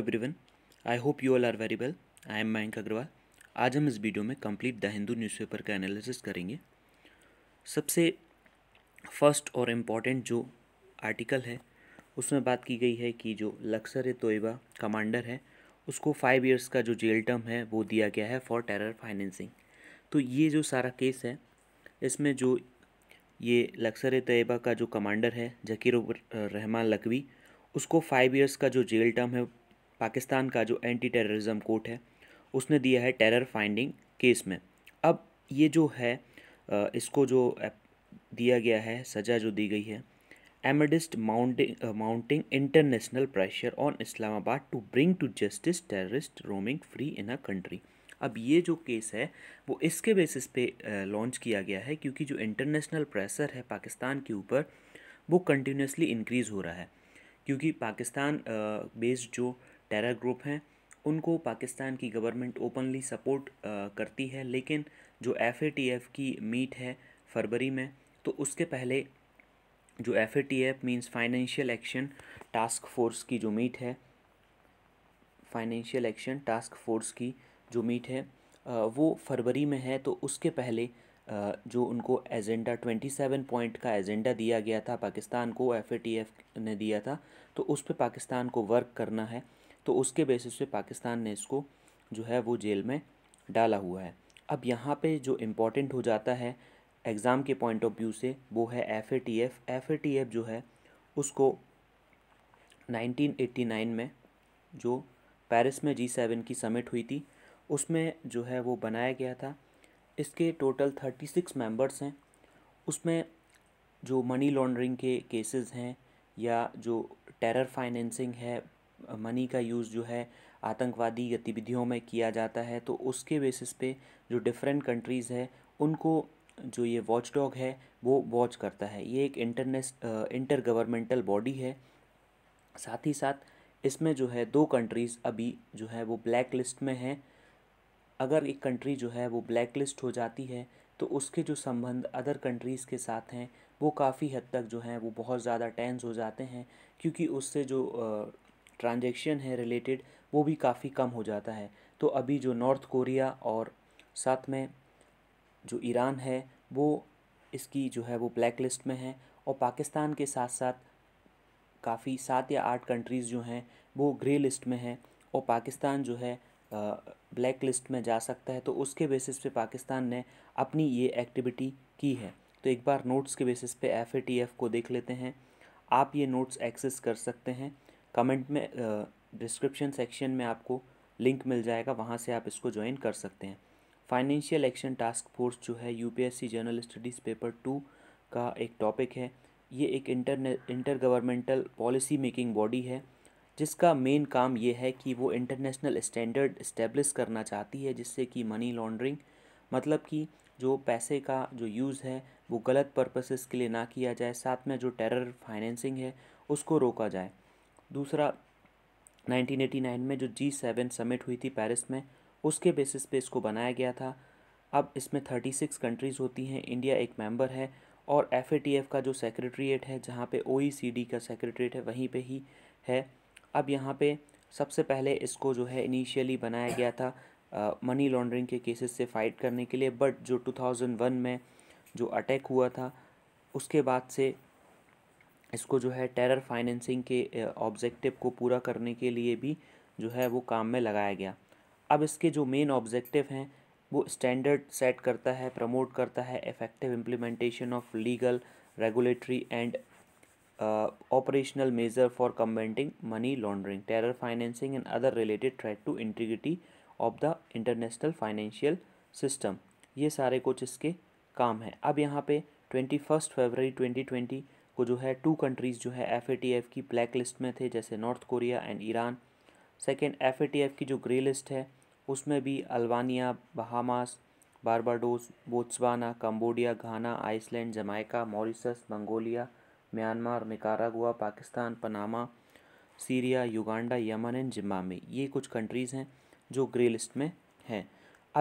everyone I hope you all are very well I am Mayank Agarwal आज हम इस video में कंप्लीट द हिंदू न्यूज़पेपर का एनालिसिस करेंगे सबसे फर्स्ट और इम्पॉर्टेंट जो आर्टिकल है उसमें बात की गई है कि जो लक्सर ए तोयबा कमांडर है उसको फाइव ईयर्स का जो जेल टर्म है वो दिया गया है फॉर टेरर फाइनेंसिंग तो ये जो सारा केस है इसमें जो ये लक्सर ए तयबा का जो कमांडर है जकीर रहमान लकवी उसको फाइव इयर्स का जो जेल टर्म है पाकिस्तान का जो एंटी टेररिज्म कोर्ट है उसने दिया है टेरर फाइंडिंग केस में अब ये जो है इसको जो दिया गया है सज़ा जो दी गई है amidst mounting mounting international pressure on Islamabad to bring to justice terrorist roaming free in a country अब ये जो केस है वो इसके बेसिस पे लॉन्च किया गया है क्योंकि जो इंटरनेशनल प्रेशर है पाकिस्तान के ऊपर वो कंटिन्यूसली इंक्रीज़ हो रहा है क्योंकि पाकिस्तान बेस्ड जो टेरर ग्रुप हैं उनको पाकिस्तान की गवर्नमेंट ओपनली सपोर्ट करती है लेकिन जो एफ़ की मीट है फरवरी में तो उसके पहले जो F A T F means financial action task force की जो मीट है फाइनेंशियल एक्शन टास्क फोर्स की जो मीट है वो फरवरी में है तो उसके पहले जो उनको एजेंडा ट्वेंटी सेवन पॉइंट का एजेंडा दिया गया था पाकिस्तान को एफ ने दिया था तो उस पर पाकिस्तान को वर्क करना है तो उसके बेसिस पे पाकिस्तान ने इसको जो है वो जेल में डाला हुआ है अब यहाँ पे जो इम्पोर्टेंट हो जाता है एग्ज़ाम के पॉइंट ऑफ व्यू से वो है F A T F F A T F जो है उसको 1989 में जो पेरिस में जी सेवन की समिट हुई थी उसमें जो है वो बनाया गया था इसके टोटल थर्टी सिक्स मेम्बर्स हैं उसमें जो मनी लॉन्ड्रिंग के केसेस हैं या जो टेरर फाइनेंसिंग है मनी का यूज़ जो है आतंकवादी गतिविधियों में किया जाता है तो उसके बेसिस पे जो डिफरेंट कंट्रीज़ है उनको जो ये वॉच डॉग है वो वॉच करता है ये एक इंटरनेस इंटर गवर्नमेंटल बॉडी है साथ ही साथ इसमें जो है दो कंट्रीज़ अभी जो है वो ब्लैक लिस्ट में हैं अगर एक कंट्री जो है वो ब्लैक लिस्ट हो जाती है तो उसके जो संबंध अदर कंट्रीज़ के साथ हैं वो काफ़ी हद तक जो हैं वो बहुत ज़्यादा टेंस हो जाते हैं क्योंकि उससे जो ट्रांजेक्शन है रिलेटेड वो भी काफ़ी कम हो जाता है तो अभी जो नॉर्थ कोरिया और साथ में जो ईरान है वो इसकी जो है वो ब्लैक लिस्ट में है और पाकिस्तान के साथ साथ काफ़ी सात या आठ कंट्रीज़ जो हैं वो ग्रे लिस्ट में हैं और पाकिस्तान जो है ब्लैक लिस्ट में जा सकता है तो उसके बेसिस पे पाकिस्तान ने अपनी ये एक्टिविटी की है तो एक बार नोट्स के बेसिस पे एफ को देख लेते हैं आप ये नोट्स एक्सेस कर सकते हैं कमेंट में डिस्क्रिप्शन सेक्शन में आपको लिंक मिल जाएगा वहाँ से आप इसको ज्वाइन कर सकते हैं फाइनेंशियल एक्शन टास्क फोर्स जो है UPSC general studies paper two का एक टॉपिक है ये एक intern inter governmental policy making body है जिसका मेन काम ये है कि वो इंटरनेशनल स्टैंडर्ड इस्टेब्लिश करना चाहती है जिससे कि मनी लॉन्ड्रिंग मतलब कि जो पैसे का जो यूज़ है वो गलत पर्पसेस के लिए ना किया जाए साथ में जो टेरर फाइनेंसिंग है उसको रोका जाए दूसरा 1989 में जो जी सेवन समिट हुई थी पेरिस में उसके बेसिस पे इसको बनाया गया था अब इसमें 36 कंट्रीज़ होती हैं इंडिया एक मेंबर है और एफ का जो सेक्रेटरीट है जहाँ पे ओ e का सेक्रेटरीट है वहीं पे ही है अब यहाँ पे सबसे पहले इसको जो है इनिशियली बनाया गया था मनी लॉन्ड्रिंग के केसेस से फ़ाइट करने के लिए बट जो 2001 में जो अटैक हुआ था उसके बाद से इसको जो है टेरर फाइनेंसिंग के ऑब्जेक्टिव को पूरा करने के लिए भी जो है वो काम में लगाया गया अब इसके जो मेन ऑब्जेक्टिव हैं वो स्टैंडर्ड सेट करता है प्रमोट करता है effective implementation of legal regulatory and operational measure for combating money laundering terror financing and other related threat to integrity of the international financial system ये सारे कुछ इसके काम हैं अब यहाँ पे ट्वेंटी फर्स्ट फरवरी ट्वेंटी ट्वेंटी को जो है टू कंट्रीज़ जो है एफ की ब्लैक लिस्ट में थे जैसे north Korea and Iran second F की जो ग्रे लिस्ट है उसमें भी Albania Bahamas Barbados Botswana Cambodia Ghana Iceland Jamaica Mauritius Mongolia Myanmar Nicaragua Pakistan Panama Syria Uganda Yemen and Zimbabwe ये कुछ कंट्रीज़ हैं जो ग्रे लिस्ट में हैं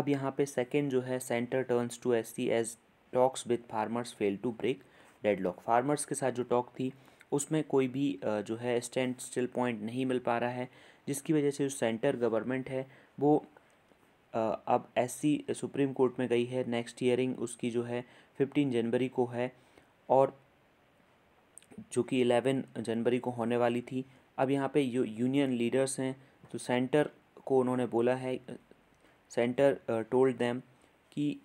अब यहाँ पे सेकेंड जो है centre turns to S C as talks with farmers fail to break deadlock farmers के साथ जो टॉक थी उसमें कोई भी जो है स्टैंड स्टिल पॉइंट नहीं मिल पा रहा है जिसकी वजह से जो सेंटर गवर्नमेंट है वो अब एससी सुप्रीम कोर्ट में गई है नेक्स्ट हियरिंग उसकी जो है फिफ्टीन जनवरी को है और जो कि इलेवन जनवरी को होने वाली थी अब यहाँ पे जो यूनियन लीडर्स हैं तो सेंटर को उन्होंने बोला है सेंटर टोल्ड दैम कि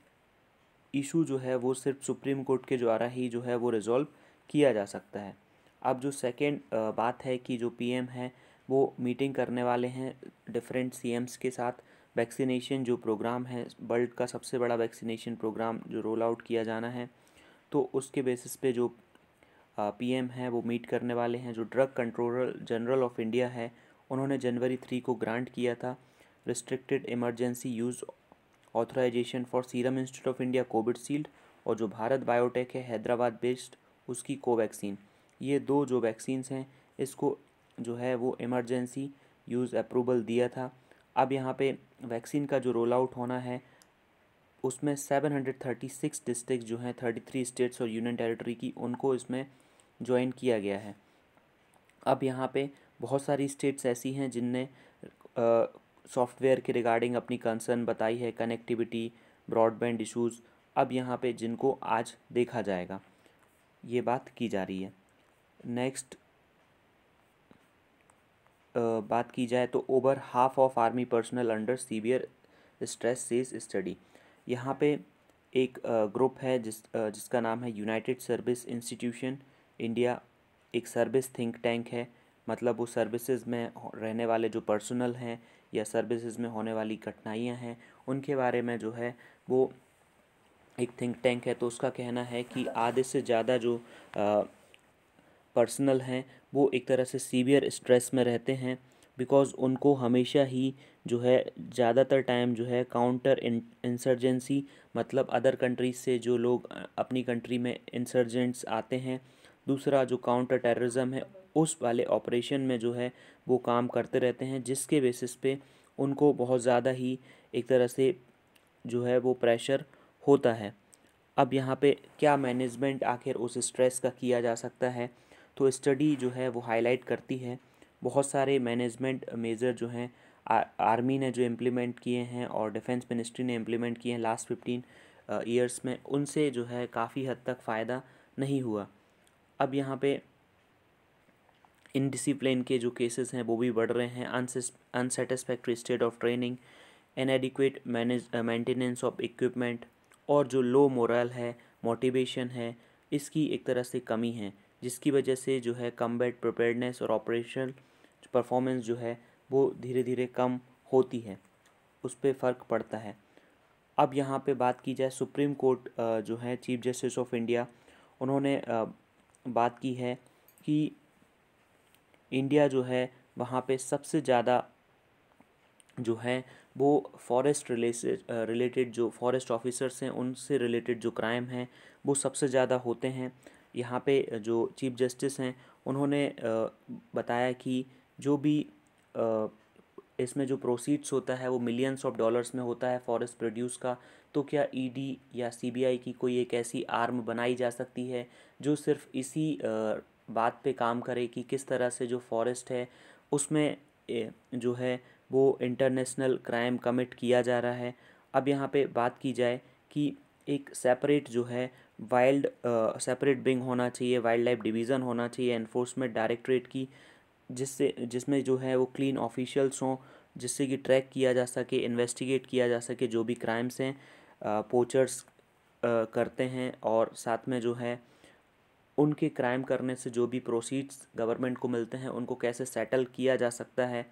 इशू जो है वो सिर्फ सुप्रीम कोर्ट के द्वारा ही जो है वो रिजॉल्व किया जा सकता है अब जो सेकेंड बात है कि जो पीएम है वो मीटिंग करने वाले हैं डिफरेंट सीएम्स के साथ वैक्सीनेशन जो प्रोग्राम है वर्ल्ड का सबसे बड़ा वैक्सीनेशन प्रोग्राम जो रोल आउट किया जाना है तो उसके बेसिस पे जो पीएम है वो मीट करने वाले हैं जो drug controller general of India है उन्होंने जनवरी थ्री को ग्रांट किया था restricted emergency use authorisation for serum institute of India Covishield और जो भारत बायोटेक है हैदराबाद बेस्ड उसकी कोवैक्सीन ये दो जो वैक्सीन्स हैं इसको जो है वो इमरजेंसी यूज़ अप्रूवल दिया था अब यहाँ पे वैक्सीन का जो रोल आउट होना है उसमें 736 डिस्ट्रिक्ट जो हैं 33 स्टेट्स और यूनियन टेरिटरी की उनको इसमें ज्वाइन किया गया है अब यहाँ पे बहुत सारी स्टेट्स ऐसी हैं जिनने सॉफ्टवेयर के रिगार्डिंग अपनी कंसर्न बताई है कनेक्टिविटी ब्रॉडबैंड इशूज़ अब यहाँ पे जिनको आज देखा जाएगा ये बात की जा रही है नेक्स्ट बात की जाए तो over half of army personnel under severe stress says study यहाँ पे एक ग्रुप है जिस जिसका नाम है यूनाइटेड सर्विस इंस्टीट्यूशन इंडिया एक सर्विस थिंक टैंक है मतलब उस सर्विसेज में रहने वाले जो पर्सनल हैं या सर्विसेज में होने वाली कठिनाइयाँ हैं उनके बारे में जो है वो एक थिंक टैंक है तो उसका कहना है कि आधे से ज़्यादा जो पर्सनल हैं वो एक तरह से सीवियर स्ट्रेस में रहते हैं बिकॉज़ उनको हमेशा ही जो है ज़्यादातर टाइम जो है काउंटर इंसर्जेंसी मतलब अदर कंट्रीज से जो लोग अपनी कंट्री में इंसर्जेंट्स आते हैं दूसरा जो काउंटर टेररिज्म है उस वाले ऑपरेशन में जो है वो काम करते रहते हैं जिसके बेसिस पे उनको बहुत ज़्यादा ही एक तरह से जो है वो प्रेशर होता है अब यहाँ पे क्या मैनेजमेंट आखिर उस स्ट्रेस का किया जा सकता है तो स्टडी जो है वो हाईलाइट करती है बहुत सारे मैनेजमेंट मेज़र जो हैं आर्मी ने जो इम्प्लीमेंट किए हैं और डिफेंस मिनिस्ट्री ने इम्प्लीमेंट किए हैं लास्ट फिफ्टीन ईयर्स में उनसे जो है काफ़ी हद तक फ़ायदा नहीं हुआ अब यहाँ पे इनडिसिप्लिन के जो केसेस हैं वो भी बढ़ रहे हैं unsatisfactory state of training inadequate manage maintenance of equipment और जो लो मोरल है मोटिवेशन है इसकी एक तरह से कमी है जिसकी वजह से जो है कम्बेट प्रिपेयर्डनेस और ऑपरेशनल परफॉर्मेंस जो है वो धीरे धीरे कम होती है उस पर फ़र्क पड़ता है अब यहाँ पे बात की जाए सुप्रीम कोर्ट uh, जो है चीफ जस्टिस ऑफ इंडिया उन्होंने uh, बात की है कि इंडिया जो है वहाँ पे सबसे ज़्यादा जो है वो फॉरेस्ट रिलेटेड जो फॉरेस्ट ऑफिसर्स हैं उनसे रिलेटेड जो क्राइम हैं वो सबसे ज़्यादा होते हैं यहाँ पे जो चीफ जस्टिस हैं उन्होंने बताया कि जो भी इसमें जो प्रोसीड्स होता है वो मिलियंस ऑफ डॉलर्स में होता है फॉरेस्ट प्रोड्यूस का तो क्या ईडी e या सीबीआई की कोई एक ऐसी आर्म बनाई जा सकती है जो सिर्फ इसी बात पे काम करे कि किस तरह से जो फॉरेस्ट है उसमें जो है वो इंटरनेशनल क्राइम कमिट किया जा रहा है अब यहाँ पे बात की जाए कि एक सेपरेट जो है वाइल्ड सेपरेट विंग होना चाहिए वाइल्ड लाइफ डिवीज़न होना चाहिए एनफोर्समेंट डायरेक्टरेट की जिससे जिसमें जो है वो क्लीन ऑफिशियल्स हों जिससे कि ट्रैक किया जा सके इन्वेस्टिगेट किया जा सके जो भी क्राइम्स हैं पोचर्स करते हैं और साथ में जो है उनके क्राइम करने से जो भी प्रोसीड्स गवर्नमेंट को मिलते हैं उनको कैसे सेटल किया जा सकता है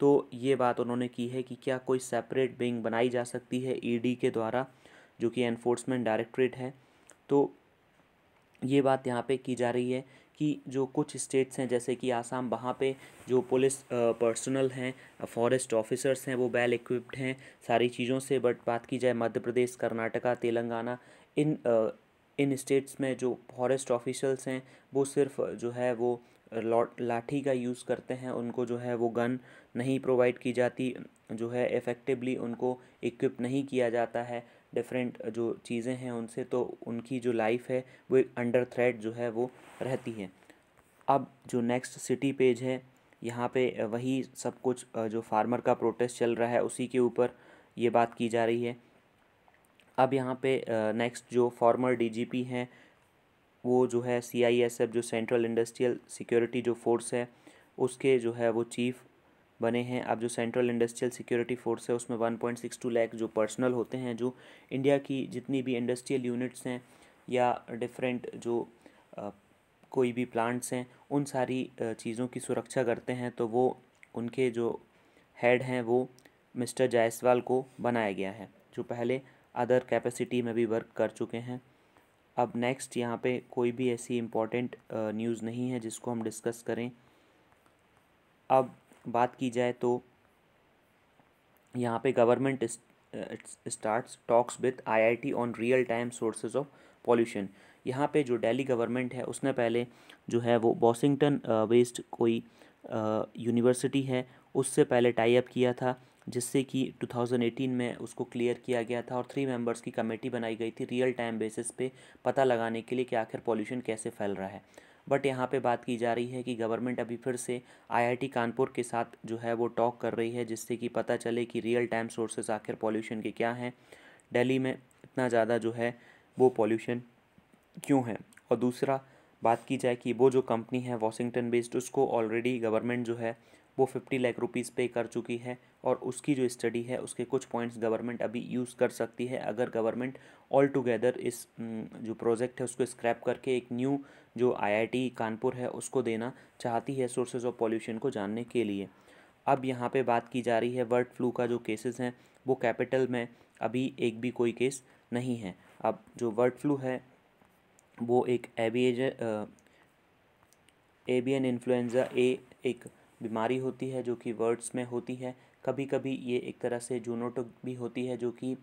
तो ये बात उन्होंने की है कि क्या कोई सेपरेट विंग बनाई जा सकती है ईडी e के द्वारा जो कि एनफोर्समेंट डायरेक्टरेट है तो ये बात यहाँ पे की जा रही है कि जो कुछ स्टेट्स हैं जैसे कि आसाम वहाँ पे जो पुलिस पर्सनल हैं फॉरेस्ट ऑफिसर्स हैं वो वेल इक्विप्ड हैं सारी चीज़ों से बट बात की जाए मध्य प्रदेश कर्नाटका तेलंगाना इन इन स्टेट्स में जो फॉरेस्ट ऑफिशल्स हैं वो सिर्फ जो है वो लाठी का यूज़ करते हैं उनको जो है वो गन नहीं प्रोवाइड की जाती जो है इफ़ेक्टिवली उनको इक्विप नहीं किया जाता है डिफरेंट जो चीज़ें हैं उनसे तो उनकी जो लाइफ है वो अंडर थ्रेड जो है वो रहती है अब जो नेक्स्ट सिटी पेज है यहाँ पे वही सब कुछ जो फार्मर का प्रोटेस्ट चल रहा है उसी के ऊपर ये बात की जा रही है अब यहाँ पे नेक्स्ट जो फॉर्मर डीजीपी हैं वो जो है सीआईएसएफ जो सेंट्रल इंडस्ट्रियल सिक्योरिटी जो फोर्स है उसके जो है वो चीफ बने हैं अब जो सेंट्रल इंडस्ट्रियल सिक्योरिटी फोर्स है उसमें one point six two lakh जो पर्सनल होते हैं जो इंडिया की जितनी भी इंडस्ट्रियल यूनिट्स हैं या डिफरेंट जो आ, कोई भी प्लांट्स हैं उन सारी चीज़ों की सुरक्षा करते हैं तो वो उनके जो हेड हैं वो मिस्टर जायसवाल को बनाया गया है जो पहले अदर कैपेसिटी में भी वर्क कर चुके हैं अब नेक्स्ट यहाँ पे कोई भी ऐसी इम्पॉर्टेंट न्यूज़ नहीं है जिसको हम डिस्कस करें अब बात की जाए तो यहाँ पे government starts talks with IIT on real time sources of pollution यहाँ पे जो दिल्ली गवर्नमेंट है उसने पहले जो है वो वॉशिंगटन वेस्ट कोई यूनिवर्सिटी है उससे पहले टाई अप किया था जिससे कि 2018 में उसको क्लियर किया गया था और थ्री मेंबर्स की कमेटी बनाई गई थी रियल टाइम बेसिस पे पता लगाने के लिए कि आखिर पॉल्यूशन कैसे फैल रहा है बट यहाँ पे बात की जा रही है कि गवर्नमेंट अभी फिर से आईआईटी कानपुर के साथ जो है वो टॉक कर रही है जिससे कि पता चले कि रियल टाइम सोर्सेज आखिर पॉल्यूशन के क्या हैं डेली में इतना ज़्यादा जो है वो पॉल्यूशन क्यों है और दूसरा बात की जाए कि वो जो कंपनी है वॉशिंगटन बेस्ड उसको ऑलरेडी गवर्नमेंट जो है वो फिफ्टी लाख रुपीज़ पे कर चुकी है और उसकी जो स्टडी है उसके कुछ पॉइंट्स गवर्नमेंट अभी यूज़ कर सकती है अगर गवर्नमेंट ऑल टुगेदर इस जो प्रोजेक्ट है उसको स्क्रैप करके एक न्यू जो आईआईटी कानपुर है उसको देना चाहती है सोर्सेज ऑफ पॉल्यूशन को जानने के लिए अब यहाँ पर बात की जा रही है बर्ड फ्लू का जो केसेज हैं वो कैपिटल में अभी एक भी कोई केस नहीं है अब जो बर्ड फ्लू है वो एक एविएज एवियन इन्फ्लुएंजा ए एक बीमारी होती है जो कि वर्ड्स में होती है कभी कभी ये एक तरह से जूनोटिक भी होती है जो कि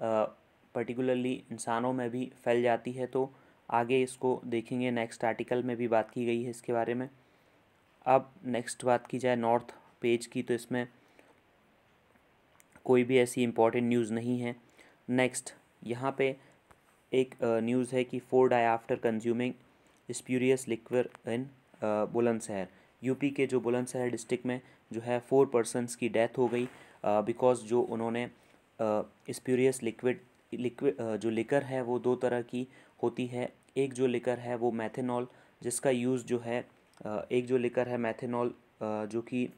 पर्टिकुलरली इंसानों में भी फैल जाती है तो आगे इसको देखेंगे नेक्स्ट आर्टिकल में भी बात की गई है इसके बारे में अब नेक्स्ट बात की जाए नॉर्थ पेज की तो इसमें कोई भी ऐसी इम्पोर्टेंट न्यूज़ नहीं है नेक्स्ट यहाँ पे एक न्यूज़ है कि four die after consuming spurious liquor in Bulandshahr UP के जो बुलंदशहर डिस्ट्रिक्ट में जो है फोर पर्सनस की डेथ हो गई बिकॉज uh, जो उन्होंने स्प्यूरियस लिक्विड लिक्विड जो लिकर है वो दो तरह की होती है एक जो लिकर है वो मैथेनॉल जिसका यूज़ जो है एक जो लिकर है मैथेनॉल जो कि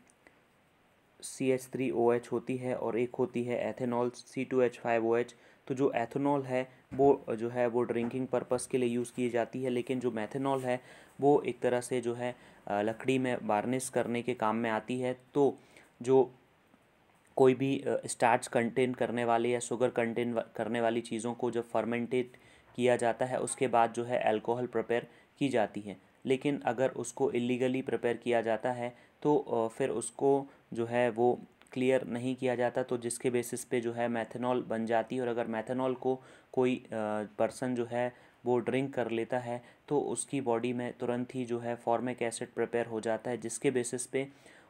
C H three O H होती है और एक होती है ethanol C two H five O H तो जो एथेनॉल है वो जो है वो ड्रिंकिंग पर्पज़ के लिए यूज़ की जाती है लेकिन जो मैथेनॉल है वो एक तरह से जो है लकड़ी में वार्निश करने के काम में आती है तो जो कोई भी स्टार्च कंटेन करने वाले या शुगर कंटेन करने वाली चीज़ों को जब फर्मेंटेट किया जाता है उसके बाद जो है अल्कोहल प्रिपेयर की जाती है लेकिन अगर उसको इलीगली प्रिपेयर किया जाता है तो फिर उसको जो है वो क्लियर नहीं किया जाता तो जिसके बेसिस पे जो है मैथेनॉल बन जाती है और अगर मैथेनॉल को कोई पर्सन जो है वो ड्रिंक कर लेता है तो उसकी बॉडी में तुरंत ही जो है फॉर्मिक एसिड प्रिपेयर हो जाता है जिसके बेसिस पे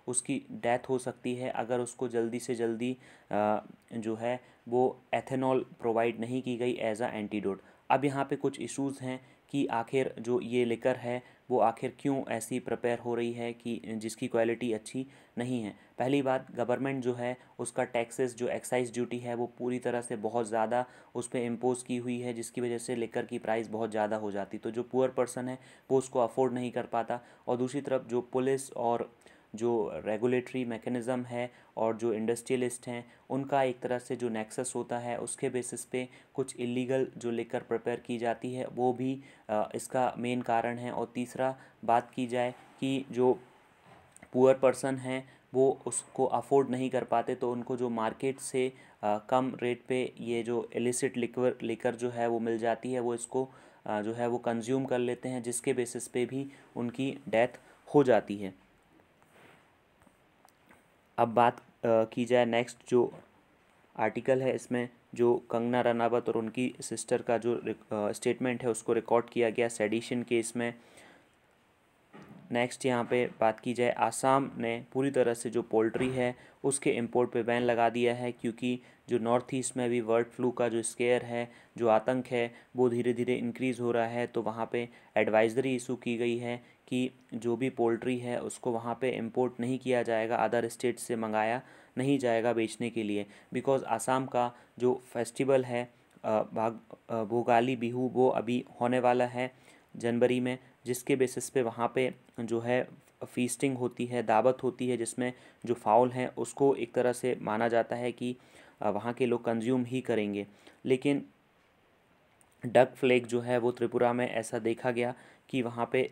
उसकी डेथ हो सकती है अगर उसको जल्दी से जल्दी जो है वो एथेनॉल प्रोवाइड नहीं की गई एज आ एंटीडोट अब यहाँ पे कुछ इश्यूज़ हैं कि आखिर जो ये लेकर है वो आखिर क्यों ऐसी प्रिपेयर हो रही है कि जिसकी क्वालिटी अच्छी नहीं है पहली बात गवर्नमेंट जो है उसका टैक्सेस जो एक्साइज ड्यूटी है वो पूरी तरह से बहुत ज़्यादा उस पर इम्पोज़ की हुई है जिसकी वजह से लेकर की प्राइस बहुत ज़्यादा हो जाती तो जो पुअर पर्सन है वो उसको अफोर्ड नहीं कर पाता और दूसरी तरफ जो पुलिस और जो रेगुलेटरी मैकेनिज़्म है और जो इंडस्ट्रियलिस्ट हैं उनका एक तरह से जो नेक्सस होता है उसके बेसिस पे कुछ इलीगल जो लेकर प्रिपेयर की जाती है वो भी इसका मेन कारण है और तीसरा बात की जाए कि जो पुअर पर्सन हैं वो उसको अफोर्ड नहीं कर पाते तो उनको जो मार्केट से आ, कम रेट पे ये जो एलिसिट लिक्वर लेकर जो है वो मिल जाती है वो इसको आ, जो है वो कंज्यूम कर लेते हैं जिसके बेसिस पे भी उनकी डेथ हो जाती है अब बात की जाए नेक्स्ट जो आर्टिकल है इसमें जो कंगना रनावत और उनकी सिस्टर का जो स्टेटमेंट है उसको रिकॉर्ड किया गया सेडिशन केस में नेक्स्ट यहाँ पे बात की जाए आसाम ने पूरी तरह से जो पोल्ट्री है उसके इंपोर्ट पे बैन लगा दिया है क्योंकि जो नॉर्थ ईस्ट में भी बर्ड फ्लू का जो स्केयर है जो आतंक है वो धीरे धीरे इंक्रीज़ हो रहा है तो वहाँ पे एडवाइजरी इशू की गई है कि जो भी पोल्ट्री है उसको वहाँ पे इंपोर्ट नहीं किया जाएगा अदर स्टेट से मंगाया नहीं जाएगा बेचने के लिए बिकॉज़ आसाम का जो फेस्टिवल है भाग भोगाली बिहू वो अभी होने वाला है जनवरी में जिसके बेसिस पे वहाँ पे जो है फीस्टिंग होती है दावत होती है जिसमें जो फाउल हैं उसको एक तरह से माना जाता है कि वहाँ के लोग कंज्यूम ही करेंगे लेकिन डक फ्लेक जो है वो त्रिपुरा में ऐसा देखा गया कि वहाँ पे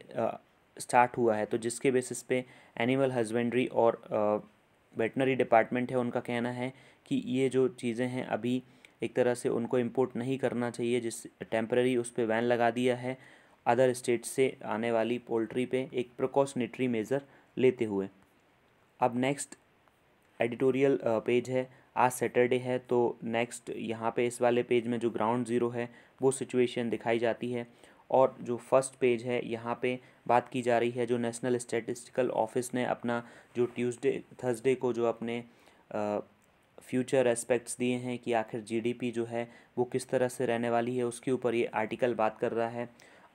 स्टार्ट हुआ है तो जिसके बेसिस पे एनिमल हस्बेंड्री और वेटनरी डिपार्टमेंट है उनका कहना है कि ये जो चीज़ें हैं अभी एक तरह से उनको इम्पोर्ट नहीं करना चाहिए जिस टेम्प्रेरी उस पर वैन लगा दिया है अदर स्टेट से आने वाली पोल्ट्री पे एक प्रिकॉशनेटरी मेज़र लेते हुए अब नेक्स्ट एडिटोरियल पेज है आज सैटरडे है तो नेक्स्ट यहाँ पे इस वाले पेज में जो ग्राउंड ज़ीरो है वो सिचुएशन दिखाई जाती है और जो फर्स्ट पेज है यहाँ पे बात की जा रही है जो नेशनल स्टेटिस्टिकल ऑफिस ने अपना जो ट्यूसडे थर्सडे को जो अपने फ्यूचर एस्पेक्ट्स दिए हैं कि आखिर जीडीपी जो है वो किस तरह से रहने वाली है उसके ऊपर ये आर्टिकल बात कर रहा है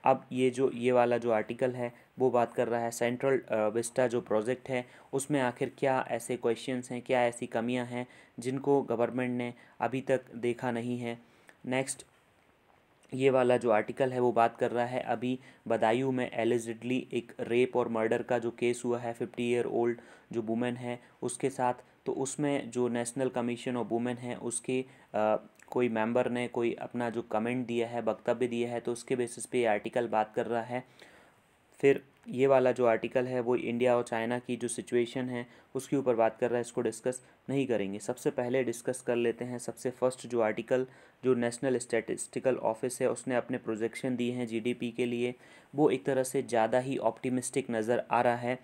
अब ये जो ये वाला जो आर्टिकल है वो बात कर रहा है सेंट्रल विस्टा जो प्रोजेक्ट है उसमें आखिर क्या ऐसे क्वेश्चंस हैं क्या ऐसी कमियां हैं जिनको गवर्नमेंट ने अभी तक देखा नहीं है नेक्स्ट ये वाला जो आर्टिकल है वो बात कर रहा है अभी बदायूं में एलिजिडली एक रेप और मर्डर का जो केस हुआ है फिफ्टी ईयर ओल्ड जो वुमेन है उसके साथ तो उसमें जो नेशनल कमीशन ऑफ वुमेन है उसके आ, कोई मेंबर ने कोई अपना जो कमेंट दिया है वक्तव्य दिया है तो उसके बेसिस पे ये आर्टिकल बात कर रहा है फिर ये वाला जो आर्टिकल है वो इंडिया और चाइना की जो सिचुएशन है उसके ऊपर बात कर रहा है इसको डिस्कस नहीं करेंगे सबसे पहले डिस्कस कर लेते हैं सबसे फर्स्ट जो आर्टिकल जो नेशनल स्टेटिस्टिकल ऑफिस है उसने अपने प्रोजेक्शन दिए हैं जीडीपी के लिए वो एक तरह से ज़्यादा ही ऑप्टिमिस्टिक नज़र आ रहा है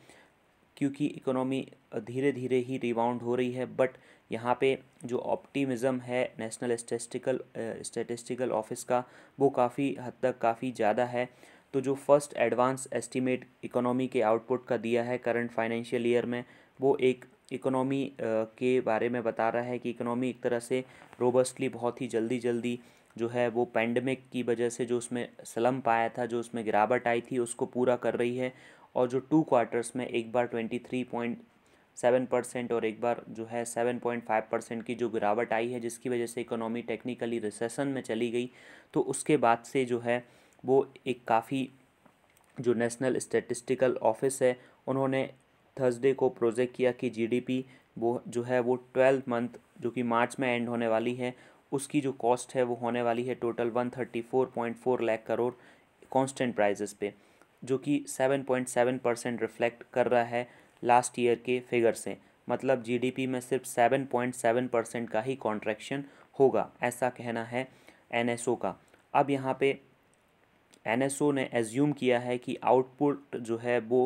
क्योंकि इकोनॉमी धीरे धीरे ही रिबाउंड हो रही है बट यहाँ पे जो ऑप्टिमिज़म है नेशनल स्टेटिस्टिकल स्टेटिस्टिकल ऑफिस का वो काफ़ी हद तक काफ़ी ज़्यादा है तो जो फर्स्ट एडवांस एस्टीमेट इकोनॉमी के आउटपुट का दिया है करंट फाइनेंशियल ईयर में वो एक इकोनॉमी के बारे में बता रहा है कि इकोनॉमी एक तरह से रोबस्टली बहुत ही जल्दी जल्दी जो है वो पैंडमिक की वजह से जो उसमें सलम पाया था जो उसमें गिरावट आई थी उसको पूरा कर रही है और जो टू क्वार्टर्स में एक बार twenty three point seven percent और एक बार जो है सेवन पॉइंट फाइव परसेंट की जो गिरावट आई है जिसकी वजह से इकोनॉमी टेक्निकली रिसेसन में चली गई तो उसके बाद से जो है वो एक काफ़ी जो नेशनल स्टेटिस्टिकल ऑफिस है उन्होंने थर्सडे को प्रोजेक्ट किया कि जीडीपी वो जो है वो ट्वेल्थ मंथ जो कि मार्च में एंड होने वाली है उसकी जो कॉस्ट है वो होने वाली है total one thirty four point four lakh crore constant prices पे जो कि seven point seven percent reflect कर रहा है लास्ट ईयर के फिगर से मतलब जीडीपी में सिर्फ सेवन पॉइंट सेवन परसेंट का ही कॉन्ट्रैक्शन होगा ऐसा कहना है एन का अब यहाँ पे ओ ने एज्यूम किया है कि आउटपुट जो है वो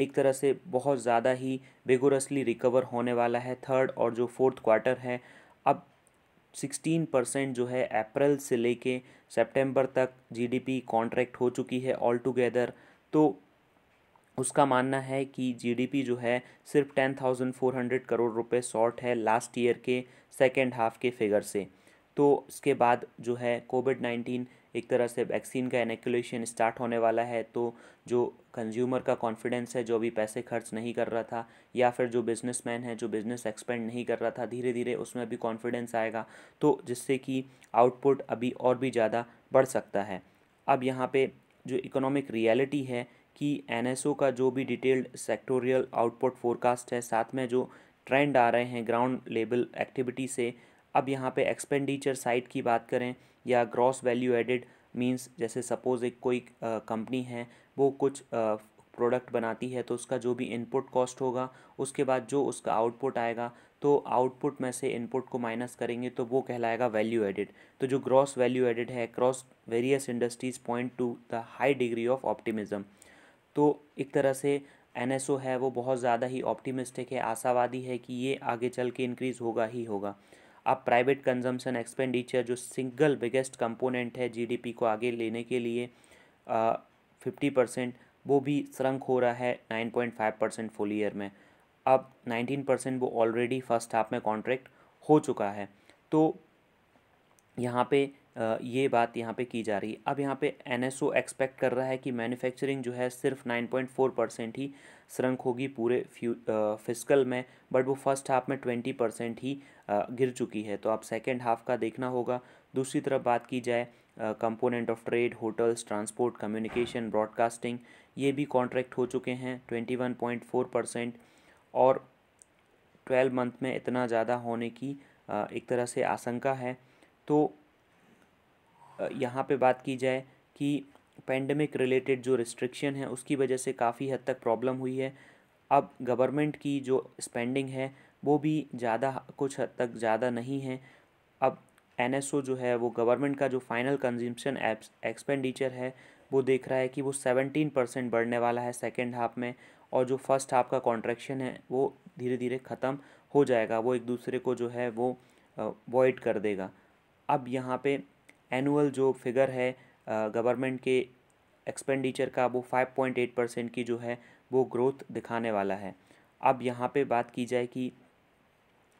एक तरह से बहुत ज़्यादा ही बेगोरसली रिकवर होने वाला है थर्ड और जो फोर्थ क्वार्टर है अब 16 परसेंट जो है अप्रैल से लेके सितंबर तक जीडीपी कॉन्ट्रैक्ट हो चुकी है ऑल टुगेदर तो उसका मानना है कि जीडीपी जो है सिर्फ ten thousand four hundred crore रुपए शॉर्ट है लास्ट ईयर के सेकेंड हाफ के फिगर से तो इसके बाद जो है कोविड नाइन्टीन एक तरह से वैक्सीन का इनकुलेशन स्टार्ट होने वाला है तो जो कंज्यूमर का कॉन्फिडेंस है जो अभी पैसे खर्च नहीं कर रहा था या फिर जो बिजनेसमैन है जो बिज़नेस एक्सपेंड नहीं कर रहा था धीरे धीरे उसमें भी कॉन्फिडेंस आएगा तो जिससे कि आउटपुट अभी और भी ज़्यादा बढ़ सकता है अब यहाँ पे जो इकोनॉमिक रियलिटी है कि एन का जो भी डिटेल्ड सेक्टोरियल आउटपुट फोरकास्ट है साथ में जो ट्रेंड आ रहे हैं ग्राउंड लेवल एक्टिविटी से अब यहाँ पे एक्सपेंडिचर साइड की बात करें या ग्रॉस वैल्यू एडेड मींस जैसे सपोज़ एक कोई कंपनी है वो कुछ प्रोडक्ट बनाती है तो उसका जो भी इनपुट कॉस्ट होगा उसके बाद जो उसका आउटपुट आएगा तो आउटपुट में से इनपुट को माइनस करेंगे तो वो कहलाएगा वैल्यू एडिड तो जो ग्रॉस वैल्यू एडिड है cross various industries point to the high degree of optimism तो एक तरह से एन है वो बहुत ज़्यादा ही ऑप्टिमिस्टिक है आशावादी है कि ये आगे चल के इनक्रीज़ होगा ही होगा अब प्राइवेट कंजम्पशन एक्सपेंडिचर जो सिंगल बिगेस्ट कंपोनेंट है जीडीपी को आगे लेने के लिए फिफ्टी परसेंट वो भी श्रंक हो रहा है nine point five percent full year में अब नाइनटीन परसेंट वो ऑलरेडी फर्स्ट हाफ में कॉन्ट्रैक्ट हो चुका है तो यहाँ पे ये बात यहाँ पे की जा रही है अब यहाँ पे एन एक्सपेक्ट कर रहा है कि मैन्युफैक्चरिंग जो है सिर्फ नाइन पॉइंट फोर परसेंट ही श्रंक होगी पूरे फ्यू फिजिकल में बट वो फर्स्ट हाफ में ट्वेंटी परसेंट ही गिर चुकी है तो आप सेकेंड हाफ का देखना होगा दूसरी तरफ बात की जाए component of trade hotels transport communication broadcasting ये भी कॉन्ट्रैक्ट हो चुके हैं twenty one point four percent और ट्वेल्व मंथ में इतना ज़्यादा होने की एक तरह से आशंका है तो यहाँ पे बात की जाए कि पेंडेमिक रिलेटेड जो रिस्ट्रिक्शन है उसकी वजह से काफ़ी हद तक प्रॉब्लम हुई है अब गवर्नमेंट की जो स्पेंडिंग है वो भी ज़्यादा कुछ हद तक ज़्यादा नहीं है अब एन जो है वो गवर्नमेंट का जो फाइनल कंज्यूमशन एप्स एक्सपेंडिचर है वो देख रहा है कि वो सेवनटीन परसेंट बढ़ने वाला है सेकेंड हाफ में और जो फर्स्ट हाफ का कॉन्ट्रैक्शन है वो धीरे धीरे ख़त्म हो जाएगा वो एक दूसरे को जो है वो वॉइड कर देगा अब यहाँ पे एनुअल जो फिगर है गवर्नमेंट के एक्सपेंडिचर का वो फाइव पॉइंट एट परसेंट की जो है वो ग्रोथ दिखाने वाला है अब यहाँ पे बात की जाए कि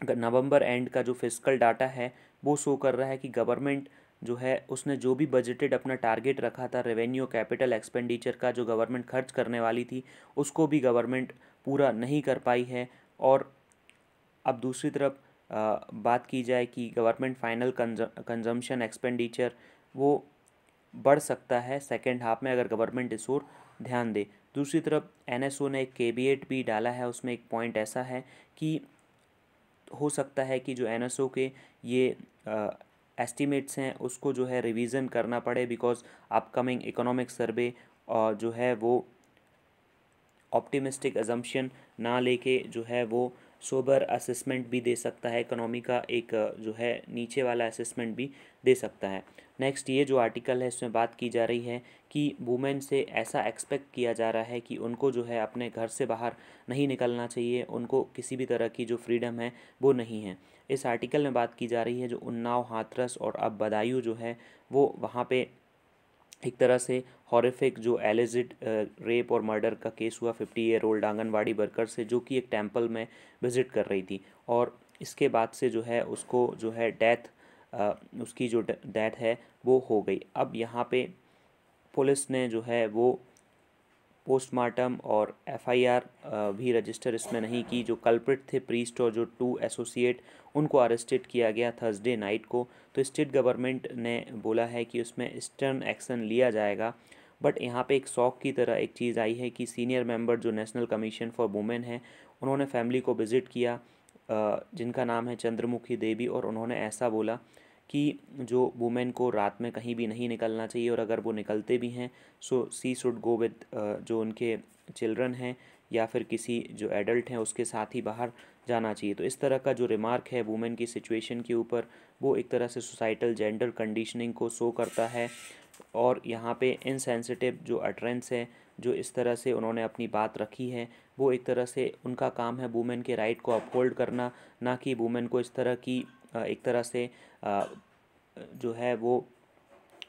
नवंबर एंड का जो फिजिकल डाटा है वो शो कर रहा है कि गवर्नमेंट जो है उसने जो भी बजटेड अपना टारगेट रखा था रेवेन्यू कैपिटल एक्सपेंडिचर का जो गवर्नमेंट खर्च करने वाली थी उसको भी गवर्नमेंट पूरा नहीं कर पाई है और अब दूसरी तरफ बात की जाए कि गवर्नमेंट फाइनल कंजम्पशन एक्सपेंडिचर वो बढ़ सकता है सेकेंड हाफ में अगर गवर्नमेंट इस ओर ध्यान दे दूसरी तरफ एन ने एक के भी डाला है उसमें एक पॉइंट ऐसा है कि हो सकता है कि जो एन के ये एस्टिमेट्स हैं उसको जो है रिवीजन करना पड़े बिकॉज अपकमिंग इकोनॉमिक सर्वे और जो है वो ऑप्टिमिस्टिक एजम्पन ना लेके जो है वो सोबर असेसमेंट भी दे सकता है इकोनॉमी का एक जो है नीचे वाला असेसमेंट भी दे सकता है नेक्स्ट ये जो आर्टिकल है इसमें बात की जा रही है कि वुमेन से ऐसा एक्सपेक्ट किया जा रहा है कि उनको जो है अपने घर से बाहर नहीं निकलना चाहिए उनको किसी भी तरह की जो फ्रीडम है वो नहीं है इस आर्टिकल में बात की जा रही है जो उन्नाव हाथरस और अब बदायूँ जो है वो वहाँ पे एक तरह से हॉरिफिक जो एलिजिड रेप और मर्डर का केस हुआ fifty year old anganwadi worker से जो कि एक टेम्पल में विज़िट कर रही थी और इसके बाद से जो है उसको जो है डेथ उसकी जो डेथ है वो हो गई अब यहाँ पे पुलिस ने जो है वो पोस्टमार्टम और एफआईआर भी रजिस्टर इसमें नहीं की जो कल्प्रिट थे प्रीस्ट और जो टू एसोसिएट उनको अरेस्टेड किया गया थर्सडे नाइट को तो स्टेट गवर्नमेंट ने बोला है कि उसमें स्टर्न एक्शन लिया जाएगा बट यहाँ पे एक शौक की तरह एक चीज़ आई है कि सीनियर मेंबर जो नेशनल कमीशन फॉर वुमेन है उन्होंने फैमिली को विज़िट किया जिनका नाम है चंद्रमुखी देवी और उन्होंने ऐसा बोला कि जो वुमेन को रात में कहीं भी नहीं निकलना चाहिए और अगर वो निकलते भी हैं सो सी शुड गो विद जो उनके चिल्ड्रन हैं या फिर किसी जो एडल्ट हैं उसके साथ ही बाहर जाना चाहिए तो इस तरह का जो रिमार्क है वुमेन की सिचुएशन के ऊपर वो एक तरह से सोसाइटल जेंडर कंडीशनिंग को शो करता है और यहाँ पे इनसेंसिटिव जो अटरेंस है जो इस तरह से उन्होंने अपनी बात रखी है वो एक तरह से उनका काम है वुमेन के राइट को अपहोल्ड करना ना कि वुमेन को इस तरह की एक तरह से जो है वो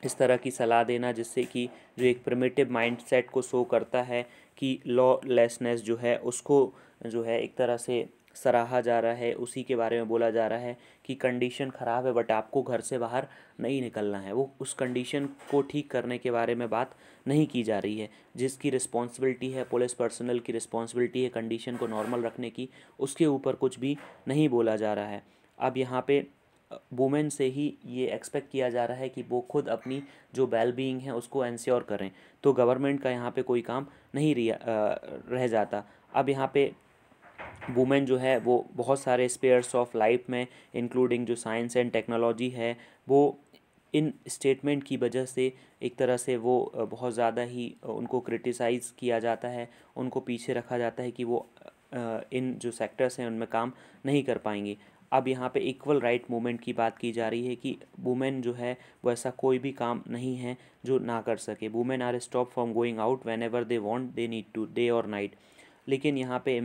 इस तरह की सलाह देना जिससे कि जो एक प्रमेटिव माइंडसेट को शो करता है कि लॉ लेसनेस जो है उसको जो है एक तरह से सराहा जा रहा है उसी के बारे में बोला जा रहा है कि कंडीशन ख़राब है बट आपको घर से बाहर नहीं निकलना है वो उस कंडीशन को ठीक करने के बारे में बात नहीं की जा रही है जिसकी रिस्पॉन्सिबिलिटी है पुलिस पर्सनल की रिस्पॉन्सिबिलिटी है कंडीशन को नॉर्मल रखने की उसके ऊपर कुछ भी नहीं बोला जा रहा है अब यहाँ पर वुमेन से ही ये एक्सपेक्ट किया जा रहा है कि वो खुद अपनी जो वेलबींग है उसको इंश्योर करें तो गवर्नमेंट का यहाँ पे कोई काम नहीं रह जाता अब यहाँ पे वुमेन जो है वो बहुत सारे स्पेयर्स ऑफ लाइफ में इंक्लूडिंग जो साइंस एंड टेक्नोलॉजी है वो इन स्टेटमेंट की वजह से एक तरह से वो बहुत ज़्यादा ही उनको क्रिटिसाइज़ किया जाता है उनको पीछे रखा जाता है कि वो इन जो सेक्टर्स हैं उनमें काम नहीं कर पाएंगे अब यहाँ पे इक्वल राइट मूवमेंट की बात की जा रही है कि वुमेन जो है वो ऐसा कोई भी काम नहीं है जो ना कर सके women are stop from going out whenever they want they need to day और नाइट लेकिन यहाँ पे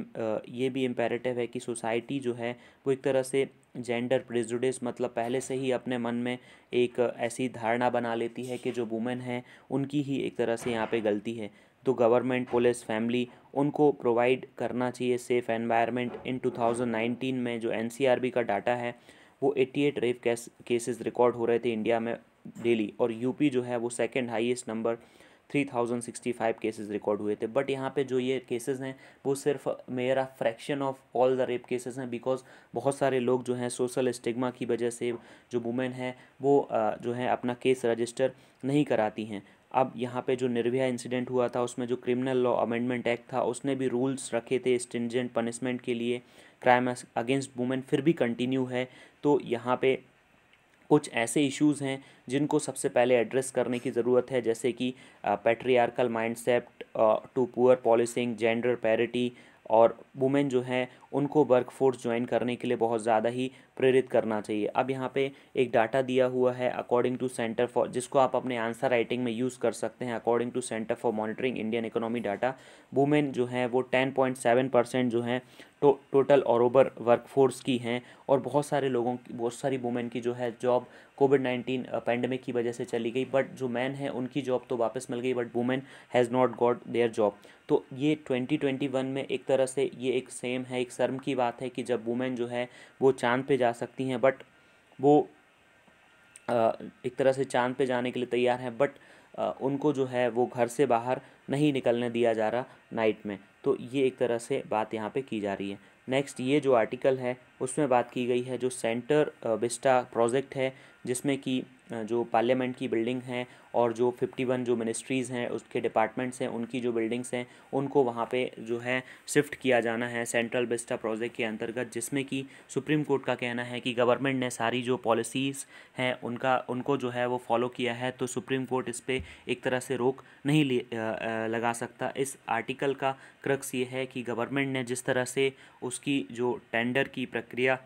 ये भी इम्पेरेटिव है कि सोसाइटी जो है वो एक तरह से जेंडर प्रिजुडिस मतलब पहले से ही अपने मन में एक ऐसी धारणा बना लेती है कि जो वुमेन हैं उनकी ही एक तरह से यहाँ पे गलती है तो गवर्नमेंट पुलिस फैमिली उनको प्रोवाइड करना चाहिए सेफ़ एनवायरनमेंट इन 2019 में जो एन का डाटा है वो 88 रेप केस केसेज रिकॉर्ड हो रहे थे इंडिया में डेली और यूपी जो है वो second highest number 3065 cases record हुए थे बट यहाँ पे जो ये केसेस हैं वो सिर्फ मेरा fraction of all the rape cases हैं बिकॉज बहुत सारे लोग जो हैं सोशल स्टिग्मा की वजह से जो वुमेन हैं वो जो है अपना केस रजिस्टर नहीं कराती हैं अब यहाँ पे जो निर्भया इंसिडेंट हुआ था उसमें जो क्रिमिनल लॉ अमेंडमेंट एक्ट था उसने भी रूल्स रखे थे स्टिंजेंट पनिशमेंट के लिए क्राइम अगेंस्ट वुमेन फिर भी कंटिन्यू है तो यहाँ पे कुछ ऐसे इश्यूज़ हैं जिनको सबसे पहले एड्रेस करने की ज़रूरत है जैसे कि patriarchal mindset to poor policing gender parity और वुमेन जो हैं उनको वर्क फोर्स ज्वाइन करने के लिए बहुत ज़्यादा ही प्रेरित करना चाहिए अब यहाँ पे एक डाटा दिया हुआ है अकॉर्डिंग टू सेंटर फॉर जिसको आप अपने आंसर राइटिंग में यूज़ कर सकते हैं according to Centre for Monitoring Indian Economy data women जो है वो टेन पॉइंट सेवन परसेंट जो है तो, टोटल और ओवर वर्कफोर्स की हैं और बहुत सारे लोगों की बहुत सारी वुमेन की जो है जॉब कोविड नाइन्टीन पैंडमिक की वजह से चली गई बट जो मैन है उनकी जॉब तो वापस मिल गई but women has not got their job तो ये ट्वेंटी ट्वेंटी वन में एक तरह से ये एक सेम है एक शर्म की बात है कि जब वुमेन जो है वो चांद पे जा सकती हैं बट वो एक तरह से चांद पे जाने के लिए तैयार हैं बट उनको जो है वो घर से बाहर नहीं निकलने दिया जा रहा नाइट में तो ये एक तरह से बात यहाँ पे की जा रही है नेक्स्ट ये जो आर्टिकल है उसमें बात की गई है जो सेंटर बिस्टा प्रोजेक्ट है जिसमें कि जो पार्लियामेंट की बिल्डिंग है और जो फिफ्टी वन जो मिनिस्ट्रीज़ हैं उसके डिपार्टमेंट्स हैं उनकी जो बिल्डिंग्स हैं उनको वहाँ पे जो है शिफ्ट किया जाना है सेंट्रल बिस्टा प्रोजेक्ट के अंतर्गत जिसमें कि सुप्रीम कोर्ट का कहना है कि गवर्नमेंट ने सारी जो पॉलिसीज़ हैं उनका उनको जो है वो फॉलो किया है तो सुप्रीम कोर्ट इस पर एक तरह से रोक नहीं लगा सकता इस आर्टिकल का क्रक्स ये है कि गवर्नमेंट ने जिस तरह से उसकी जो टेंडर की प्रक्रिया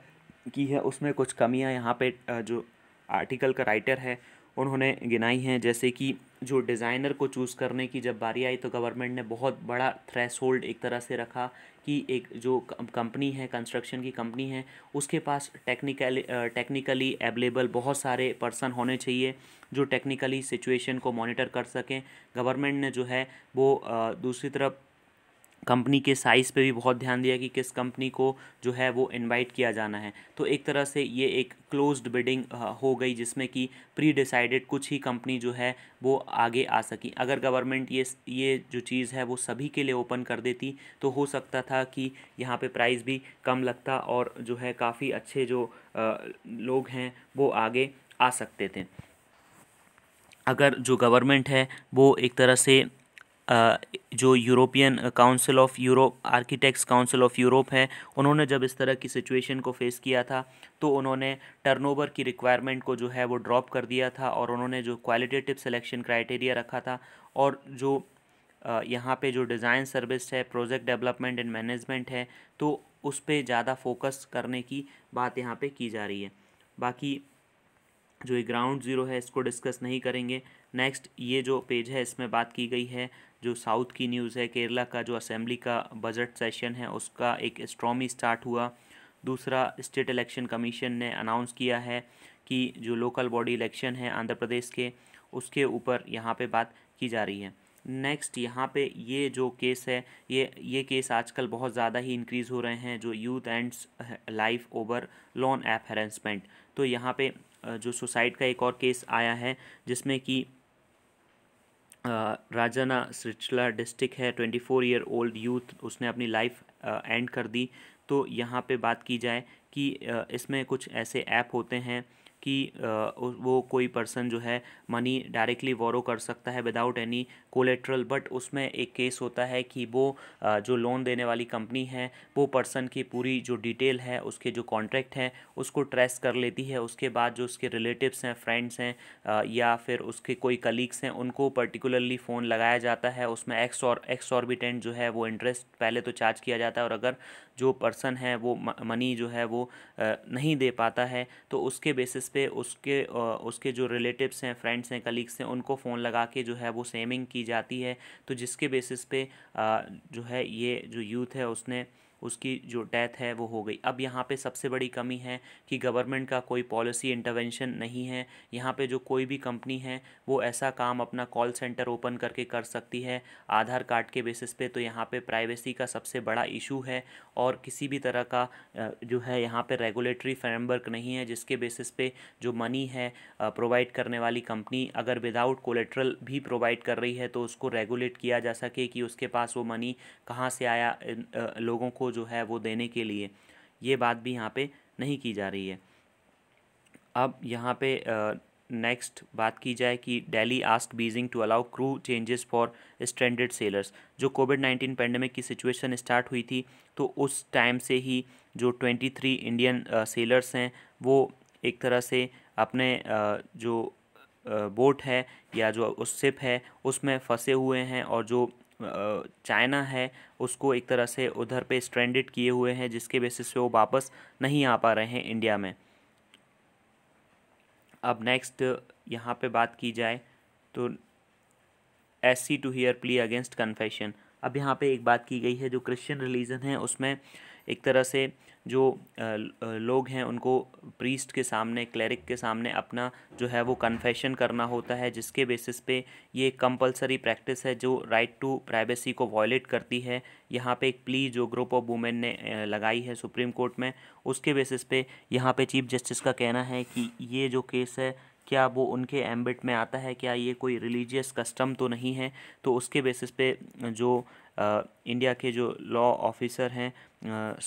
की है उसमें कुछ कमियां यहाँ पे जो आर्टिकल का राइटर है उन्होंने गिनाई हैं जैसे कि जो डिज़ाइनर को चूज़ करने की जब बारी आई तो गवर्नमेंट ने बहुत बड़ा थ्रेस होल्ड एक तरह से रखा कि एक जो कंपनी है कंस्ट्रक्शन की कंपनी है उसके पास टेक्निकली टेक्निकली एबलेबल बहुत सारे पर्सन होने चाहिए जो टेक्निकली सिचुएशन को मॉनिटर कर सकें गवर्नमेंट ने जो है वो दूसरी तरफ कंपनी के साइज़ पे भी बहुत ध्यान दिया कि किस कंपनी को जो है वो इनवाइट किया जाना है तो एक तरह से ये एक क्लोज्ड बिडिंग हो गई जिसमें कि प्री डिसाइडेड कुछ ही कंपनी जो है वो आगे आ सकी अगर गवर्नमेंट ये ये जो चीज़ है वो सभी के लिए ओपन कर देती तो हो सकता था कि यहाँ पे प्राइस भी कम लगता और जो है काफ़ी अच्छे जो लोग हैं वो आगे आ सकते थे अगर जो गवर्नमेंट है वो एक तरह से जो European council of Europe architects council of Europe है उन्होंने जब इस तरह की सिचुएशन को फेस किया था तो उन्होंने टर्नओवर की रिक्वायरमेंट को जो है वो ड्रॉप कर दिया था और उन्होंने जो क्वालिटेटिव सिलेक्शन क्राइटेरिया रखा था और जो यहाँ पे जो डिज़ाइन सर्विस है प्रोजेक्ट डेवलपमेंट एंड मैनेजमेंट है तो उस पर ज़्यादा फोकस करने की बात यहाँ पर की जा रही है बाकी जो ये ग्राउंड ज़ीरो है इसको डिस्कस नहीं करेंगे नेक्स्ट ये जो पेज है इसमें बात की गई है जो साउथ की न्यूज़ है केरला का जो असेंबली का बजट सेशन है उसका एक स्ट्रॉमी स्टार्ट हुआ दूसरा स्टेट इलेक्शन कमीशन ने अनाउंस किया है कि जो लोकल बॉडी इलेक्शन है आंध्र प्रदेश के उसके ऊपर यहाँ पे बात की जा रही है नेक्स्ट यहाँ पे ये जो केस है ये ये केस आजकल बहुत ज़्यादा ही इंक्रीज़ हो रहे हैं जो youth ends life over loan app harassment तो यहाँ पे जो सुसाइड का एक और केस आया है जिसमें कि राजाना सृचला डिस्ट्रिक्ट है twenty four year old youth उसने अपनी लाइफ एंड कर दी तो यहाँ पे बात की जाए कि इसमें कुछ ऐसे ऐप होते हैं कि वो कोई पर्सन जो है मनी डायरेक्टली वॉरो कर सकता है विदाउट एनी कोलेट्रल बट उसमें एक केस होता है कि वो जो लोन देने वाली कंपनी है वो पर्सन की पूरी जो डिटेल है उसके जो कॉन्ट्रैक्ट हैं उसको ट्रेस कर लेती है उसके बाद जो उसके रिलेटिव्स हैं फ्रेंड्स हैं या फिर उसके कोई कलीग्स हैं उनको पर्टिकुलरली फ़ोन लगाया जाता है उसमें एक्स और एक्स ऑर्बिटेंट जो है वो इंटरेस्ट पहले तो चार्ज किया जाता है और अगर जो पर्सन है वो मनी जो है वो नहीं दे पाता है तो उसके बेसिस पे उसके उसके जो रिलेटिव्स हैं फ्रेंड्स हैं कलीग्स हैं उनको फ़ोन लगा के जो है वो सेमिंग की जाती है तो जिसके बेसिस पे जो है ये जो यूथ है उसने उसकी जो डेथ है वो हो गई अब यहाँ पे सबसे बड़ी कमी है कि गवर्नमेंट का कोई पॉलिसी इंटरवेंशन नहीं है यहाँ पे जो कोई भी कंपनी है वो ऐसा काम अपना कॉल सेंटर ओपन करके कर सकती है आधार कार्ड के बेसिस पे तो यहाँ पे प्राइवेसी का सबसे बड़ा इशू है और किसी भी तरह का जो है यहाँ पे रेगुलेटरी फ्रेमवर्क नहीं है जिसके बेसिस पे जो मनी है प्रोवाइड करने वाली कंपनी अगर विदाउट कोलेट्रल भी प्रोवाइड कर रही है तो उसको रेगुलेट किया जा सके कि उसके पास वो मनी कहाँ से आया लोगों को जो है वो देने के लिए ये बात भी यहाँ पे नहीं की जा रही है अब यहाँ पे नेक्स्ट बात की जाए कि Delhi asked Beijing to allow crew changes for stranded sailors जो कोविड नाइन्टीन पेंडेमिक की सिचुएशन स्टार्ट हुई थी तो उस टाइम से ही जो ट्वेंटी थ्री इंडियन सेलर्स हैं वो एक तरह से अपने uh, जो बोट है या जो उस सिप है उसमें फंसे हुए हैं और जो चाइना है उसको एक तरह से उधर पे स्ट्रैंडेड किए हुए हैं जिसके बेसिस पे वो वापस नहीं आ पा रहे हैं इंडिया में अब नेक्स्ट यहाँ पे बात की जाए तो S C to hear plea against confession अब यहाँ पे एक बात की गई है जो क्रिश्चियन रिलीजन है उसमें एक तरह से जो लोग हैं उनको प्रीस्ट के सामने क्लरिक के सामने अपना जो है वो कन्फेशन करना होता है जिसके बेसिस पे ये कंपलसरी प्रैक्टिस है जो राइट टू प्राइवेसी को वॉयलेट करती है यहाँ पे एक प्ली जो ग्रुप ऑफ वुमेन ने लगाई है सुप्रीम कोर्ट में उसके बेसिस पे यहाँ पे चीफ जस्टिस का कहना है कि ये जो केस है क्या वो उनके एम्बिट में आता है क्या ये कोई रिलीजियस कस्टम तो नहीं है तो उसके बेसिस पे जो आ, इंडिया के जो लॉ ऑफिसर हैं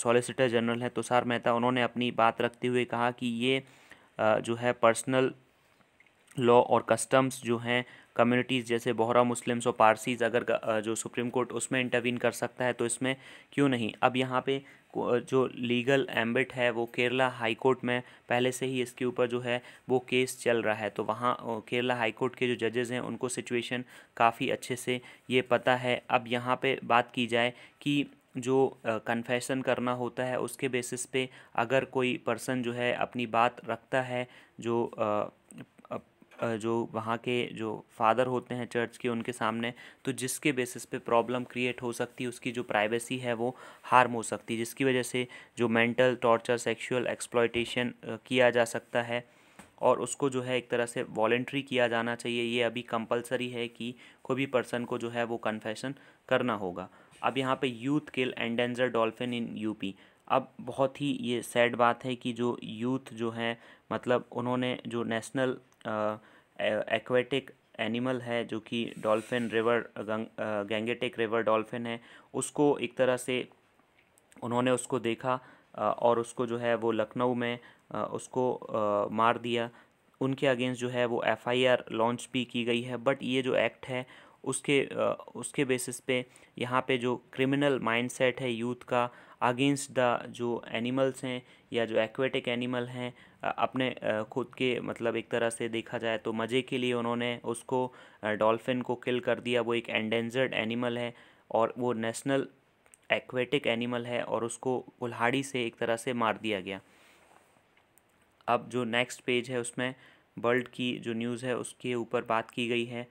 सॉलिसिटर जनरल हैं तुषार मेहता उन्होंने अपनी बात रखते हुए कहा कि ये जो है पर्सनल लॉ और कस्टम्स जो हैं कम्युनिटीज़ जैसे बोहरा मुस्लिम्स और पारसीज़ अगर जो सुप्रीम कोर्ट उसमें इंटरवीन कर सकता है तो इसमें क्यों नहीं अब यहाँ पे जो लीगल एम्बिट है वो केरला हाई कोर्ट में पहले से ही इसके ऊपर जो है वो केस चल रहा है तो वहाँ केरला हाई कोर्ट के जो जजेज़ हैं उनको सिचुएशन काफ़ी अच्छे से ये पता है अब यहाँ पे बात की जाए कि जो कन्फेशन करना होता है उसके बेसिस पे अगर कोई पर्सन जो है अपनी बात रखता है जो जो वहाँ के जो फादर होते हैं चर्च के उनके सामने तो जिसके बेसिस पे प्रॉब्लम क्रिएट हो सकती है उसकी जो प्राइवेसी है वो हार्म हो सकती है जिसकी वजह से जो मेंटल टॉर्चर सेक्सुअल एक्सप्लॉयटेशन किया जा सकता है और उसको जो है एक तरह से वॉलेंट्री किया जाना चाहिए ये अभी कंपलसरी है कि कोई भी पर्सन को जो है वो कन्फेशन करना होगा अब यहाँ पे youth kill endangered dolphin in UP अब बहुत ही ये सैड बात है कि जो यूथ जो है मतलब उन्होंने जो नेशनल एक्वेटिक एनिमल है जो कि dolphin river Gangetic river dolphin है उसको एक तरह से उन्होंने उसको देखा और उसको जो है वो लखनऊ में उसको मार दिया उनके अगेंस्ट जो है वो एफआईआर लॉन्च भी की गई है बट ये जो एक्ट है उसके उसके बेसिस पे यहाँ पे जो क्रिमिनल माइंडसेट है यूथ का अगेंस्ट द जो एनिमल्स हैं या जो एक्वेटिक एनिमल हैं अपने खुद के मतलब एक तरह से देखा जाए तो मज़े के लिए उन्होंने उसको डॉल्फिन को किल कर दिया वो एक एंडेंजर्ड एनिमल है और वो नेशनल एक्वेटिक एनिमल है और उसको कुल्हाड़ी से एक तरह से मार दिया गया अब जो नेक्स्ट पेज है उसमें वर्ल्ड की जो न्यूज़ है उसके ऊपर बात की गई है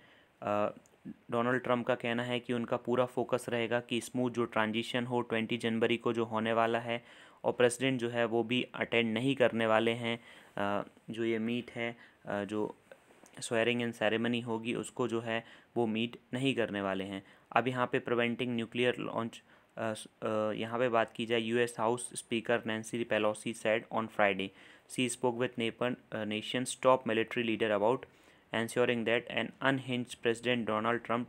डोनाल्ड ट्रंप का कहना है कि उनका पूरा फोकस रहेगा कि स्मूथ जो ट्रांजिशन हो ट्वेंटी जनवरी को जो होने वाला है और प्रेसिडेंट जो है वो भी अटेंड नहीं करने वाले हैं जो ये मीट है जो स्वेयरिंग एंड सेरेमनी होगी उसको जो है वो मीट नहीं करने वाले हैं अब यहाँ पे प्रिवेंटिंग न्यूक्लियर लॉन्च यहाँ पे बात की जाए US House Speaker Nancy Pelosi said on Friday she spoke with नेपन nation top military leader about ensuring that an unhinged president Donald Trump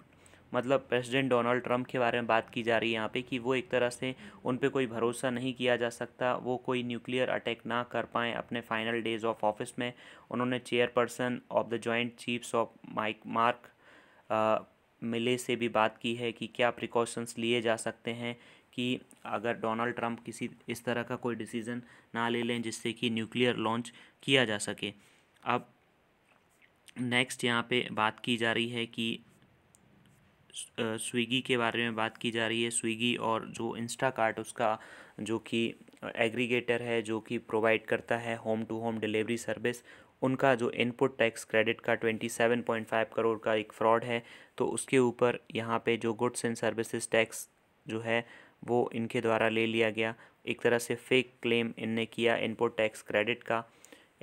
मतलब प्रेसिडेंट डोनाल्ड ट्रंप के बारे में बात की जा रही है यहाँ पे कि वो एक तरह से उन पर कोई भरोसा नहीं किया जा सकता वो कोई न्यूक्लियर अटैक ना कर पाएँ अपने फाइनल डेज ऑफ ऑफिस में उन्होंने chairperson of the joint chiefs of Mike Mark Milley से भी बात की है कि क्या प्रिकॉशंस लिए जा सकते हैं कि अगर डोनाल्ड ट्रंप किसी इस तरह का कोई डिसीज़न ना ले लें जिससे कि न्यूक्लियर लॉन्च किया जा सके अब नेक्स्ट यहाँ पे बात की जा रही है कि स्विगी के बारे में बात की जा रही है स्विगी और जो इंस्टाकार्ट उसका जो कि एग्रीगेटर है जो कि प्रोवाइड करता है home to home delivery service उनका जो इनपुट टैक्स क्रेडिट का twenty seven point five crore का एक फ्रॉड है तो उसके ऊपर यहाँ पे जो गुड्स एंड सर्विसेज टैक्स जो है वो इनके द्वारा ले लिया गया एक तरह से फेक क्लेम इनने किया इनपुट टैक्स क्रेडिट का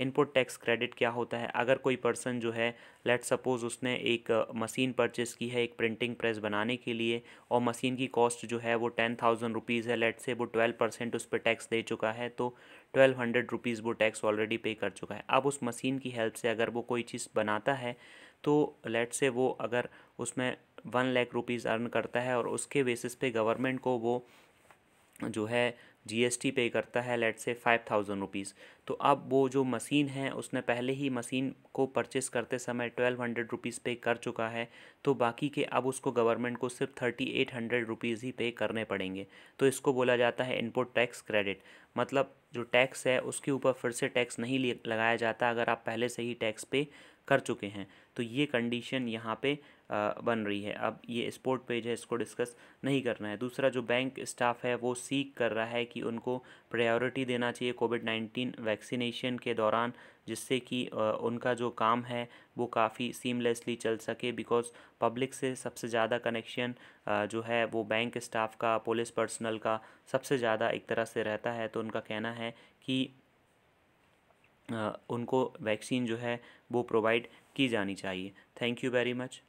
इनपुट टैक्स क्रेडिट क्या होता है अगर कोई पर्सन जो है लेट सपोज़ उसने एक मशीन परचेस की है एक प्रिंटिंग प्रेस बनाने के लिए और मशीन की कॉस्ट जो है वो टेन थाउजेंड रुपीज़ है लेट से वो ट्वेल्व परसेंट उस पर टैक्स दे चुका है तो ट्वेल्व हंड्रेड रुपीज़ वो टैक्स ऑलरेडी पे कर चुका है अब उस मशीन की हेल्प से अगर वो कोई चीज़ बनाता है तो लेट से वो अगर उसमें वन लैख रुपीज़ अर्न करता है और उसके बेसिस पे गवर्नमेंट को वो जो है जीएसटी पे करता है लेट से फाइव थाउजेंड रुपीज़ तो अब वो जो मशीन है उसने पहले ही मशीन को परचेस करते समय ट्वेल्व हंड्रेड रुपीज़ पे कर चुका है तो बाकी के अब उसको गवर्नमेंट को सिर्फ थर्टी एट हंड्रेड रुपीज़ ही पे करने पड़ेंगे तो इसको बोला जाता है इनपुट टैक्स क्रेडिट मतलब जो टैक्स है उसके ऊपर फिर से टैक्स नहीं लगाया जाता अगर आप पहले से ही टैक्स पे कर चुके हैं तो ये कंडीशन यहाँ पर बन रही है अब ये स्पोर्ट पेज है इसको डिस्कस नहीं करना है दूसरा जो बैंक स्टाफ है वो सीख कर रहा है कि उनको प्रायोरिटी देना चाहिए कोविड नाइन्टीन वैक्सीनेशन के दौरान जिससे कि उनका जो काम है वो काफ़ी सीमलेसली चल सके बिकॉज़ पब्लिक से सबसे ज़्यादा कनेक्शन जो है वो बैंक स्टाफ का पुलिस पर्सनल का सबसे ज़्यादा एक तरह से रहता है तो उनका कहना है कि उनको वैक्सीन जो है वो प्रोवाइड की जानी चाहिए थैंक यू वेरी मच